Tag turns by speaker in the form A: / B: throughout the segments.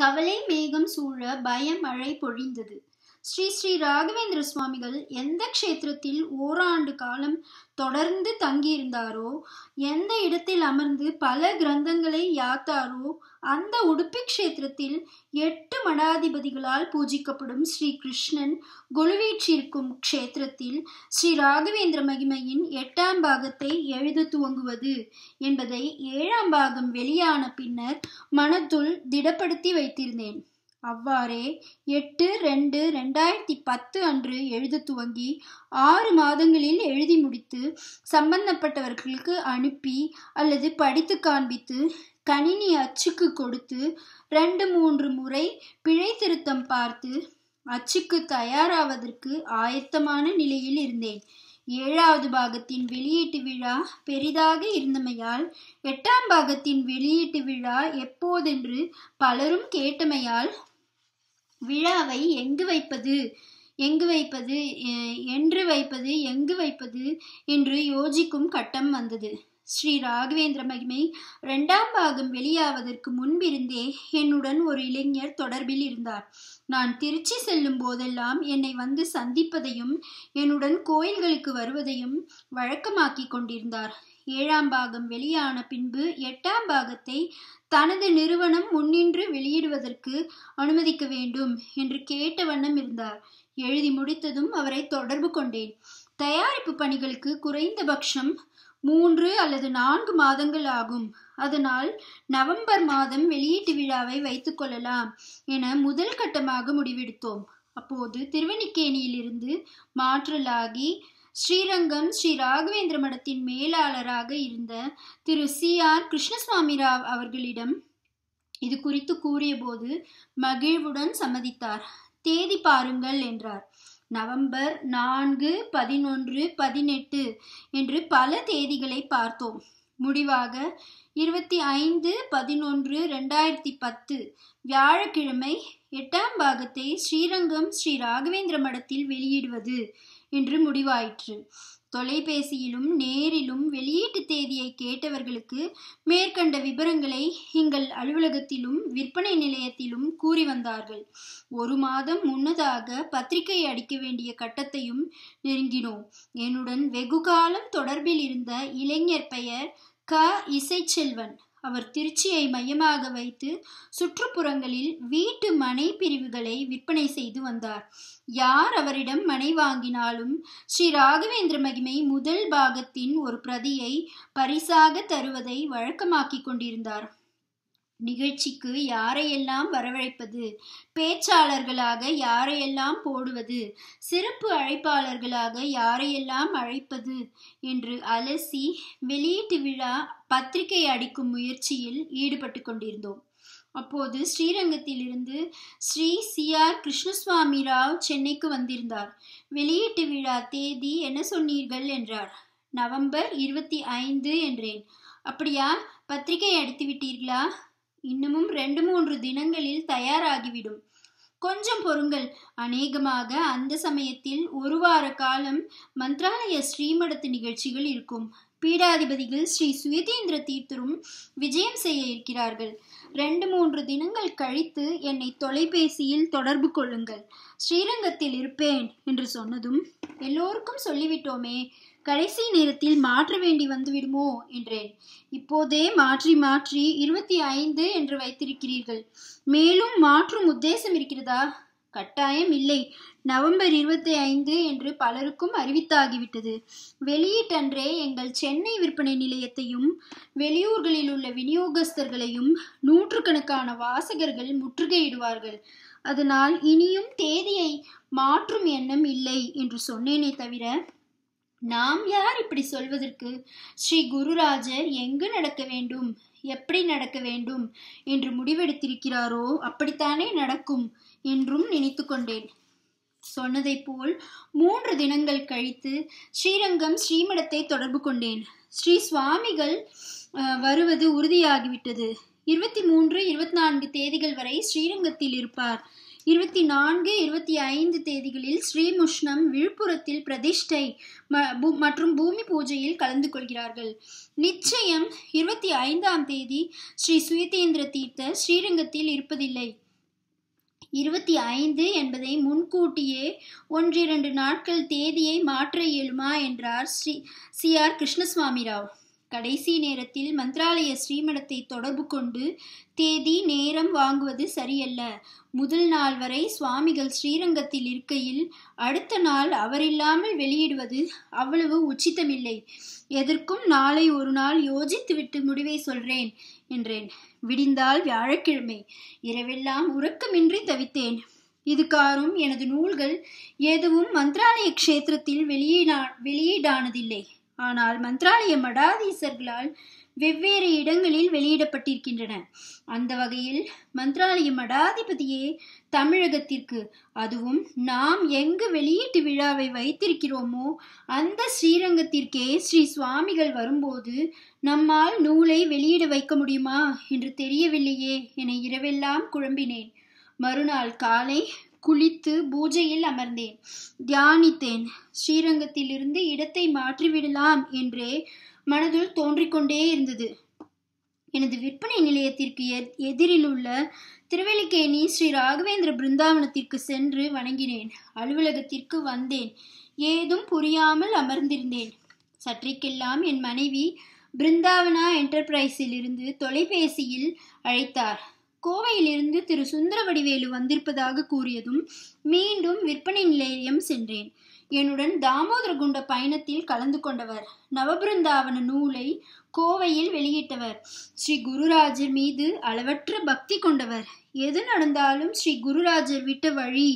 A: கவலை மேகம் சூழ பயம் மழை பொழிந்தது ஸ்ரீ ஸ்ரீ ராகவேந்திர சுவாமிகள் எந்த க்ஷேத்திரத்தில் ஓராண்டு காலம் தொடர்ந்து தங்கியிருந்தாரோ எந்த இடத்தில் அமர்ந்து பல கிரந்தங்களை யாத்தாரோ அந்த உடுப்பி க்ஷேத்திரத்தில் எட்டு மடாதிபதிகளால் பூஜிக்கப்படும் ஸ்ரீ கிருஷ்ணன் கொலுவீற்றிருக்கும் க்ஷேத்திரத்தில் ஸ்ரீ ராகவேந்திர மகிமையின் எட்டாம் பாகத்தை எழுத துவங்குவது என்பதை ஏழாம் பாகம் வெளியான பின்னர் மனத்துள் திடப்படுத்தி வைத்திருந்தேன் அவ்வாறே எட்டு ரெண்டு ரெண்டாயிரத்தி பத்து அன்று எழுத துவங்கி ஆறு மாதங்களில் எழுதி முடித்து சம்பந்தப்பட்டவர்களுக்கு அனுப்பி அல்லது படித்து காண்பித்து கணினி அச்சுக்கு கொடுத்து ரெண்டு மூன்று முறை பிழை திருத்தம் பார்த்து அச்சுக்கு தயாராவதற்கு ஆயத்தமான நிலையில் இருந்தேன் ஏழாவது பாகத்தின் வெளியீட்டு விழா பெரிதாக இருந்தமையால் எட்டாம் பாகத்தின் வெளியீட்டு விழா எப்போதென்று பலரும் கேட்டமையால் விழாவை எங்கு வைப்பது எங்கு வைப்பது என்று வைப்பது எங்கு வைப்பது என்று யோசிக்கும் கட்டம் வந்தது ஸ்ரீ ராகவேந்திர மகிமை இரண்டாம் பாகம் வெளியாவதற்கு முன்பிருந்தே என்னுடன் ஒரு இளைஞர் தொடர்பில் இருந்தார் நான் திருச்சி செல்லும் போதெல்லாம் என்னை வந்து சந்திப்பதையும் என்னுடன் கோயில்களுக்கு வருவதையும் வழக்கமாக்கி கொண்டிருந்தார் ஏழாம் பாகம் வெளியான பின்பு எட்டாம் பாகத்தை தனது நிறுவனம் முன்னின்று வெளியிடுவதற்கு அனுமதிக்க வேண்டும் என்று கேட்ட வண்ணம் இருந்தார் எழுதி முடித்ததும் அவரை தொடர்பு கொண்டேன் தயாரிப்பு பணிகளுக்கு குறைந்தபட்சம் மூன்று அல்லது நான்கு மாதங்கள் ஆகும் அதனால் நவம்பர் மாதம் வெளியீட்டு விழாவை வைத்துக் கொள்ளலாம் என முதல் கட்டமாக முடிவெடுத்தோம் அப்போது திருவணிக்கேணியிலிருந்து மாற்றலாகி ஸ்ரீரங்கம் ஸ்ரீ ராகவேந்திர மடத்தின் மேலாளராக இருந்த திரு சி ஆர் கிருஷ்ணசுவாமி ராவ் அவர்களிடம் இது குறித்து கூறியபோது மகிழ்வுடன் சம்மதித்தார் தேதி பாருங்கள் என்றார் நவம்பர் நான்கு பதினொன்று பதினெட்டு என்று பல தேதிகளை பார்த்தோம் முடிவாக இருபத்தி ஐந்து பதினொன்று ரெண்டாயிரத்தி பத்து வியாழக்கிழமை எட்டாம் பாகத்தை ஸ்ரீரங்கம் ஸ்ரீ ராகவேந்திர மடத்தில் வெளியிடுவது என்று முடிவாயிற்று தொலைபேசியிலும் நேரிலும் வெளியீட்டு தேதியை கேட்டவர்களுக்கு மேற்கண்ட விவரங்களை எங்கள் அலுவலகத்திலும் விற்பனை நிலையத்திலும் கூறி வந்தார்கள் ஒரு மாதம் முன்னதாக பத்திரிகை அடிக்க வேண்டிய கட்டத்தையும் நெருங்கினோம் என்னுடன் வெகு காலம் தொடர்பில் இருந்த இளைஞர் பெயர் க இசைச்செல்வன் அவர் திருச்சியை மையமாக வைத்து சுற்றுப்புறங்களில் வீட்டு மனை பிரிவுகளை விற்பனை செய்து வந்தார் யார் அவரிடம் மனை வாங்கினாலும் ஸ்ரீ ராகவேந்திர மகிமை முதல் பாகத்தின் ஒரு பிரதியை பரிசாக தருவதை வழக்கமாக்கி கொண்டிருந்தார் நிகழ்ச்சிக்கு யாரையெல்லாம் வரவழைப்பது பேச்சாளர்களாக யாரையெல்லாம் போடுவது சிறப்பு அழைப்பாளர்களாக யாரையெல்லாம் அழைப்பது என்று அலசி வெளியீட்டு விழா பத்திரிகை அடிக்கும் முயற்சியில் ஈடுபட்டு கொண்டிருந்தோம் அப்போது ஸ்ரீரங்கத்திலிருந்து ஸ்ரீ சி ஆர் கிருஷ்ணசுவாமி ராவ் சென்னைக்கு வந்திருந்தார் வெளியீட்டு விழா தேதி என்ன சொன்னீர்கள் என்றார் நவம்பர் இருபத்தி ஐந்து என்றேன் அப்படியா பத்திரிகை அடித்து விட்டீர்களா இன்னமும் ரெண்டு மூன்று தினங்களில் தயாராகிவிடும் கொஞ்சம் பொறுங்கள் அநேகமாக அந்த சமயத்தில் ஒரு வார காலம் மந்திராலய ஸ்ரீமடத்து நிகழ்ச்சிகள் இருக்கும் பீடாதிபதிகள் ஸ்ரீ சுயதீந்திர தீர்த்தரும் விஜயம் செய்ய இருக்கிறார்கள் ரெண்டு மூன்று தினங்கள் கழித்து என்னை தொலைபேசியில் தொடர்பு கொள்ளுங்கள் ஸ்ரீரங்கத்தில் இருப்பேன் என்று சொன்னதும் எல்லோருக்கும் சொல்லிவிட்டோமே கடைசி நேரத்தில் மாற்ற வேண்டி வந்துவிடுமோ என்றேன் இப்போதே மாற்றி மாற்றி இருபத்தி ஐந்து என்று வைத்திருக்கிறீர்கள் மேலும் மாற்றும் உத்தேசம் இருக்கிறதா கட்டாயம் இல்லை நவம்பர் இருபத்தி ஐந்து என்று பலருக்கும் அறிவித்தாகிவிட்டது வெளியீட்டன்றே எங்கள் சென்னை விற்பனை நிலையத்தையும் வெளியூர்களில் உள்ள விநியோகஸ்தர்களையும் நூற்றுக்கணக்கான வாசகர்கள் முற்றுகையிடுவார்கள் அதனால் இனியும் தேதியை மாற்றும் எண்ணம் இல்லை என்று சொன்னேனே தவிர நாம் யார் இப்படி சொல்வதற்கு ஸ்ரீ குருராஜர் எங்கு நடக்க வேண்டும் எப்படி நடக்க வேண்டும் என்று முடிவெடுத்திருக்கிறாரோ அப்படித்தானே நடக்கும் என்றும் நினைத்து கொண்டேன் சொன்னதைப் போல் மூன்று தினங்கள் கழித்து ஸ்ரீரங்கம் ஸ்ரீமடத்தை தொடர்பு கொண்டேன் ஸ்ரீ சுவாமிகள் வருவது உறுதியாகிவிட்டது இருபத்தி மூன்று இருபத்தி நான்கு தேதிகள் வரை ஸ்ரீரங்கத்தில் இருப்பார் இருபத்தி நான்கு இருபத்தி ஐந்து தேதிகளில் ஸ்ரீமுஷ்ணம் விழுப்புரத்தில் பிரதிஷ்டை மற்றும் பூமி பூஜையில் கலந்து கொள்கிறார்கள் நிச்சயம் இருபத்தி ஐந்தாம் தேதி ஸ்ரீ சுயதேந்திர தீர்த்த ஸ்ரீரங்கத்தில் இருப்பதில்லை இருபத்தி ஐந்து என்பதை முன்கூட்டியே ஒன்றிரண்டு நாட்கள் தேதியை மாற்ற இயலுமா என்றார் ஸ்ரீ சி ஆர் கிருஷ்ணசுவாமி ராவ் கடைசி நேரத்தில் மந்திராலய ஸ்ரீமடத்தை தொடர்பு கொண்டு தேதி நேரம் வாங்குவது சரியல்ல முதல் நாள் வரை சுவாமிகள் ஸ்ரீரங்கத்தில் இருக்கையில் அடுத்த நாள் அவரில்லாமல் வெளியிடுவது அவ்வளவு உச்சிதமில்லை எதற்கும் நாளை ஒரு நாள் யோசித்துவிட்டு முடிவை சொல்றேன் என்றேன் விடிந்தால் வியாழக்கிழமை இரவெல்லாம் உறக்கமின்றி தவித்தேன் காரும் எனது நூல்கள் எதுவும் மந்திராலய க்ஷேத்திரத்தில் வெளியீடா வெளியீடானதில்லை ஆனால் மந்திராலய மடாதீசர்களால் வெவ்வேறு இடங்களில் வெளியிடப்பட்டிருக்கின்றன அந்த வகையில் மந்திராலய மடாதிபதியே தமிழகத்திற்கு அதுவும் நாம் எங்கு வெளியீட்டு விழாவை வைத்திருக்கிறோமோ அந்த ஸ்ரீரங்கத்திற்கே ஸ்ரீ சுவாமிகள் வரும்போது நம்மால் நூலை வெளியிட வைக்க முடியுமா என்று தெரியவில்லையே என இரவெல்லாம் குழம்பினேன் மறுநாள் காலை குளித்து பூஜையில் அமர்ந்தேன் தியானித்தேன் ஸ்ரீரங்கத்திலிருந்து இடத்தை மாற்றிவிடலாம் என்றே மனதில் தோன்றிக்கொண்டே இருந்தது எனது விற்பனை நிலையத்திற்கு எதிரில் உள்ள திருவெளிக்கேணி ஸ்ரீ ராகவேந்திர பிருந்தாவனத்திற்கு சென்று வணங்கினேன் அலுவலகத்திற்கு வந்தேன் ஏதும் புரியாமல் அமர்ந்திருந்தேன் சற்றைக்கெல்லாம் என் மனைவி பிருந்தாவனா என்டர்பிரைஸிலிருந்து தொலைபேசியில் அழைத்தார் கோவையிலிருந்து திரு சுந்தரவடிவேலு வந்திருப்பதாக கூறியதும் மீண்டும் விற்பனை நிலையம் சென்றேன் என்னுடன் தாமோதர குண்ட பயணத்தில் கலந்து கொண்டவர் நவபிருந்தாவன நூலை கோவையில் வெளியிட்டவர் ஸ்ரீ குருராஜர் மீது அளவற்ற பக்தி கொண்டவர் எது நடந்தாலும் ஸ்ரீ குருராஜர் விட்ட வழி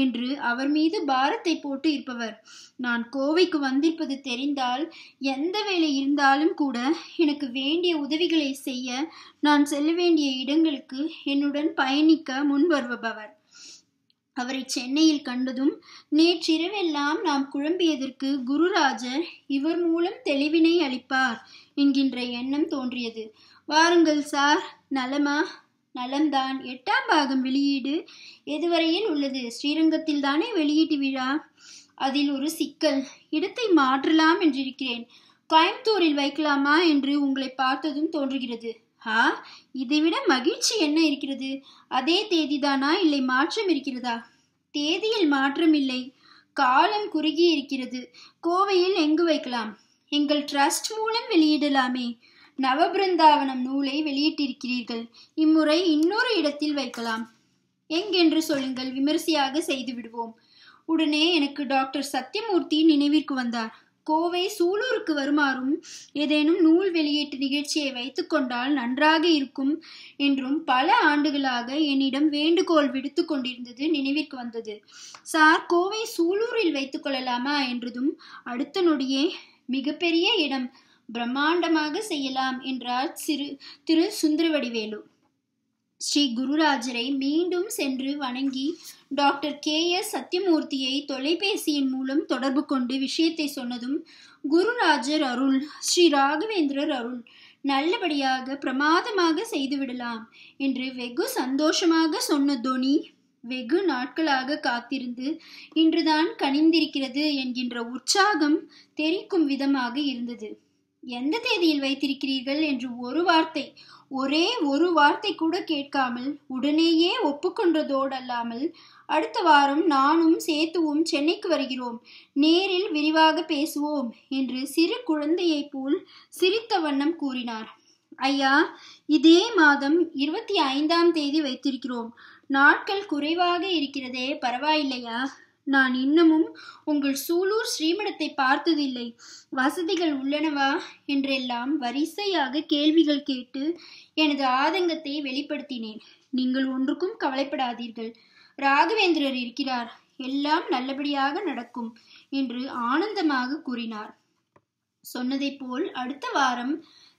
A: என்று அவர் மீது பாரத்தை போட்டு இருப்பவர் நான் கோவைக்கு வந்திருப்பது தெரிந்தால் எந்த வேலை இருந்தாலும் கூட எனக்கு வேண்டிய உதவிகளை செய்ய நான் செல்ல வேண்டிய இடங்களுக்கு என்னுடன் பயணிக்க முன் வருபவர் அவரை சென்னையில் கண்டதும் நேற்றிரவெல்லாம் நாம் குழம்பியதற்கு குருராஜர் இவர் மூலம் தெளிவினை அளிப்பார் என்கின்ற எண்ணம் தோன்றியது வாருங்கள் சார் நலமா நலம்தான் எட்டாம் பாகம் வெளியீடு எதுவரையில் உள்ளது ஸ்ரீரங்கத்தில் தானே வெளியீட்டு விழா அதில் ஒரு சிக்கல் இடத்தை மாற்றலாம் என்றிருக்கிறேன் கோயம்புத்தூரில் வைக்கலாமா என்று உங்களை பார்த்ததும் தோன்றுகிறது ஆ இதைவிட மகிழ்ச்சி என்ன இருக்கிறது அதே தேதிதானா இல்லை மாற்றம் இருக்கிறதா தேதியில் மாற்றம் இல்லை காலம் குறுகி இருக்கிறது கோவையில் எங்கு வைக்கலாம் எங்கள் ட்ரஸ்ட் மூலம் வெளியிடலாமே நவபிருந்தாவனம் நூலை வெளியிட்டிருக்கிறீர்கள் இம்முறை இன்னொரு இடத்தில் வைக்கலாம் எங்கென்று சொல்லுங்கள் விமரிசையாக செய்து விடுவோம் உடனே எனக்கு டாக்டர் சத்யமூர்த்தி நினைவிற்கு வந்தார் கோவை சூலூருக்கு வருமாறும் ஏதேனும் நூல் வெளியீட்டு நிகழ்ச்சியை வைத்துக்கொண்டால் நன்றாக இருக்கும் என்றும் பல ஆண்டுகளாக என்னிடம் வேண்டுகோள் விடுத்து கொண்டிருந்தது நினைவிற்கு வந்தது சார் கோவை சூலூரில் வைத்துக்கொள்ளலாமா என்றதும் அடுத்த நொடியே மிகப்பெரிய இடம் பிரம்மாண்டமாக செய்யலாம் என்றார் சிறு திரு சுந்தரவடிவேலு ஸ்ரீ குருராஜரை மீண்டும் சென்று வணங்கி டாக்டர் கே எஸ் சத்யமூர்த்தியை தொலைபேசியின் மூலம் தொடர்பு கொண்டு விஷயத்தை சொன்னதும் குருராஜர் அருள் ஸ்ரீ ராகவேந்திரர் அருள் நல்லபடியாக பிரமாதமாக செய்துவிடலாம் என்று வெகு சந்தோஷமாக சொன்ன தோனி வெகு நாட்களாக காத்திருந்து இன்றுதான் கனிந்திருக்கிறது என்கின்ற உற்சாகம் தெரிக்கும் விதமாக இருந்தது எந்த தேதியில் வைத்திருக்கிறீர்கள் என்று ஒரு வார்த்தை ஒரே ஒரு வார்த்தை கூட கேட்காமல் உடனேயே ஒப்புக்கொண்டதோடு அல்லாமல் அடுத்த வாரம் நானும் சேத்துவும் சென்னைக்கு வருகிறோம் நேரில் விரிவாக பேசுவோம் என்று சிறு குழந்தையைப் போல் சிரித்த வண்ணம் கூறினார் ஐயா இதே மாதம் இருபத்தி ஐந்தாம் தேதி வைத்திருக்கிறோம் நாட்கள் குறைவாக இருக்கிறதே பரவாயில்லையா நான் இன்னமும் உங்கள் சூலூர் ஸ்ரீமடத்தை பார்த்ததில்லை வசதிகள் உள்ளனவா என்றெல்லாம் வரிசையாக கேள்விகள் கேட்டு எனது ஆதங்கத்தை வெளிப்படுத்தினேன் நீங்கள் ஒன்றுக்கும் கவலைப்படாதீர்கள் ராகவேந்திரர் இருக்கிறார் எல்லாம் நல்லபடியாக நடக்கும் என்று ஆனந்தமாக கூறினார் சொன்னதைப் போல் அடுத்த வாரம்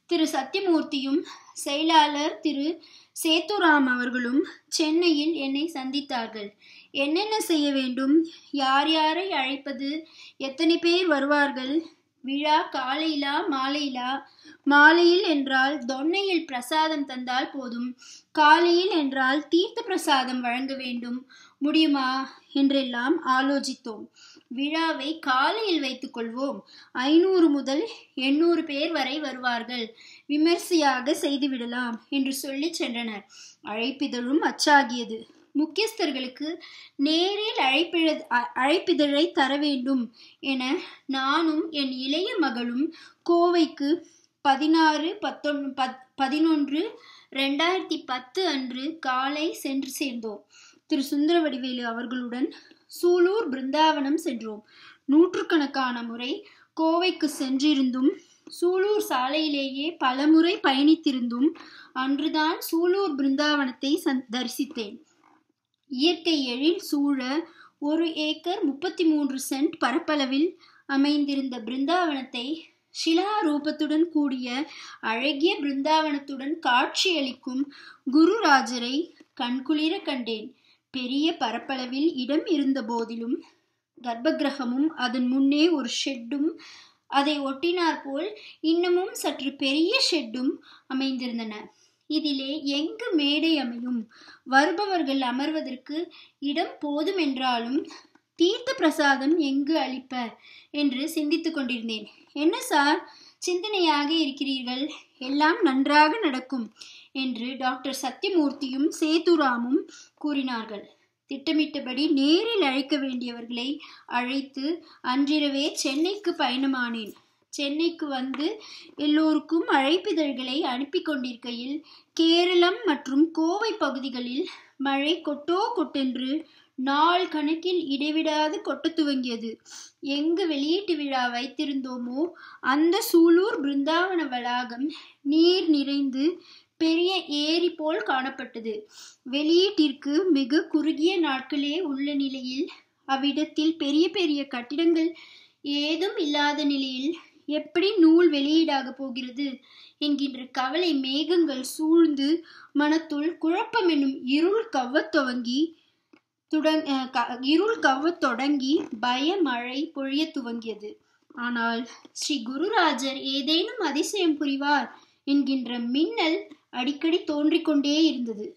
A: திரு சத்தியமூர்த்தியும் செயலாளர் திரு சேத்துராம் அவர்களும் சென்னையில் என்னை சந்தித்தார்கள் என்னென்ன செய்ய வேண்டும் யார் யாரை அழைப்பது எத்தனை பேர் வருவார்கள் விழா காலையிலா மாலையிலா மாலையில் என்றால் தொன்னையில் பிரசாதம் தந்தால் போதும் காலையில் என்றால் தீர்த்த பிரசாதம் வழங்க வேண்டும் முடியுமா என்றெல்லாம் ஆலோசித்தோம் விழாவை காலையில் வைத்துக்கொள்வோம் ஐநூறு முதல் எண்ணூறு பேர் வரை வருவார்கள் விமர்சையாக செய்துவிடலாம் என்று சொல்லி சென்றனர் அழைப்பிதழும் அச்சாகியது முக்கியஸ்தர்களுக்கு நேரில் அழைப்பிழ அழைப்பிதழை தர வேண்டும் என நானும் என் இளைய மகளும் கோவைக்கு பதினாறு பத்தொன் பத் பதினொன்று ரெண்டாயிரத்தி பத்து அன்று காலை சென்று சேர்ந்தோம் திரு சுந்தரவடிவேலு அவர்களுடன் சூலூர் பிருந்தாவனம் சென்றோம் நூற்றுக்கணக்கான முறை கோவைக்கு சென்றிருந்தும் சூலூர் சாலையிலேயே பலமுறை பயணித்திருந்தும் அன்றுதான் சூலூர் பிருந்தாவனத்தை தரிசித்தேன் இயற்கை எழில் சூழ ஒரு ஏக்கர் முப்பத்தி மூன்று சென்ட் பரப்பளவில் அமைந்திருந்த பிருந்தாவனத்தை ஷிலா ரூபத்துடன் கூடிய அழகிய பிருந்தாவனத்துடன் காட்சியளிக்கும் குருராஜரை கண்குளிர கண்டேன் பெரிய பரப்பளவில் இடம் இருந்த போதிலும் கர்ப்பகிரகமும் அதன் முன்னே ஒரு ஷெட்டும் அதை போல் இன்னமும் சற்று பெரிய ஷெட்டும் அமைந்திருந்தன இதிலே எங்கு மேடை அமையும் வருபவர்கள் அமர்வதற்கு இடம் போதும் என்றாலும் தீர்த்த பிரசாதம் எங்கு அளிப்ப என்று சிந்தித்து கொண்டிருந்தேன் என்ன சார் சிந்தனையாக இருக்கிறீர்கள் எல்லாம் நன்றாக நடக்கும் என்று டாக்டர் சத்யமூர்த்தியும் சேதுராமும் கூறினார்கள் திட்டமிட்டபடி நேரில் அழைக்க வேண்டியவர்களை அழைத்து அன்றிரவே சென்னைக்கு பயணமானேன் சென்னைக்கு வந்து எல்லோருக்கும் அழைப்பிதழ்களை அனுப்பி கொண்டிருக்கையில் கேரளம் மற்றும் கோவை பகுதிகளில் மழை கொட்டோ கொட்டென்று நாள் கணக்கில் இடைவிடாது கொட்ட துவங்கியது எங்கு வெளியீட்டு விழா வைத்திருந்தோமோ அந்த சூலூர் பிருந்தாவன வளாகம் நீர் நிறைந்து பெரிய ஏரி போல் காணப்பட்டது வெளியீட்டிற்கு மிக குறுகிய நாட்களே உள்ள நிலையில் அவ்விடத்தில் பெரிய பெரிய கட்டிடங்கள் ஏதும் இல்லாத நிலையில் எப்படி நூல் வெளியீடாக போகிறது என்கின்ற கவலை மேகங்கள் சூழ்ந்து மனத்துள் குழப்பம் என்னும் இருள் கவ்வ துவங்கி துடங் இருள் கவ்வ தொடங்கி பய மழை பொழிய துவங்கியது ஆனால் ஸ்ரீ குருராஜர் ஏதேனும் அதிசயம் புரிவார் என்கின்ற மின்னல் அடிக்கடி தோன்றிக்கொண்டே இருந்தது